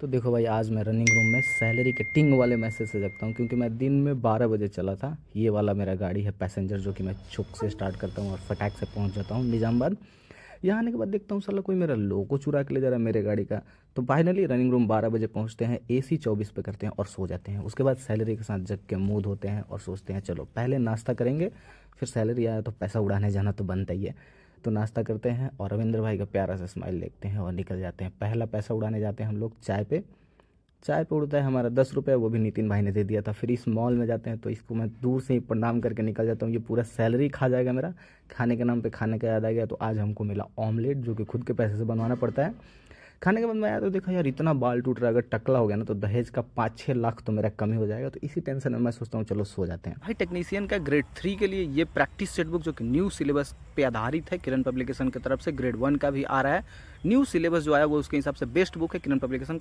तो देखो भाई आज मैं रनिंग रूम में सैलरी के टिंग वाले मैसेज से जगता हूँ क्योंकि मैं दिन में 12 बजे चला था ये वाला मेरा गाड़ी है पैसेंजर जो कि मैं चुक से स्टार्ट करता हूँ और फटाक से पहुँच जाता हूँ निज़ामबाद यहाँ आने के बाद देखता हूँ साला कोई मेरा लोगो चुरा के ले जा रहा है मेरे गाड़ी का तो फाइनली रनिंग रूम बारह बजे पहुँचते हैं ए सी चौबीस पे करते हैं और सो जाते हैं उसके बाद सैलरी के साथ जग के मूद होते हैं और सोचते हैं चलो पहले नाश्ता करेंगे फिर सैलरी आया तो पैसा उड़ाने जाना तो बनता ही है तो नाश्ता करते हैं और रविंद्र भाई का प्यारा सा स्माइल देखते हैं और निकल जाते हैं पहला पैसा उड़ाने जाते हैं हम लोग चाय पे चाय पे उड़ता है हमारा दस रुपये वो भी नितिन भाई ने दे दिया था फिर इस मॉल में जाते हैं तो इसको मैं दूर से ही प्रणाम करके निकल जाता हूँ ये पूरा सैलरी खा जाएगा मेरा खाने के नाम पे खाने का याद आ गया तो आज हमको मिला ऑमलेट जो कि खुद के पैसे से बनवाना पड़ता है खाने के बाद मैं आया तो देखा यार इतना बाल टूट रहा है अगर टकला हो गया ना तो दहेज का पाँच छः लाख तो मेरा कम हो जाएगा तो इसी टेंशन में मैं सोचता हूँ चलो सो जाते हैं भाई टेक्नीशियन का ग्रेड थ्री के लिए ये प्रैक्टिस सेट बुक जो कि न्यू सिलेबस पे आधारित है किरण पब्लिकेशन की तरफ से ग्रेड वन का भी आ रहा है न्यू सिलेबस जो आया वो उसके हिसाब से बेस्ट बुक है किरण पब्लिकेशन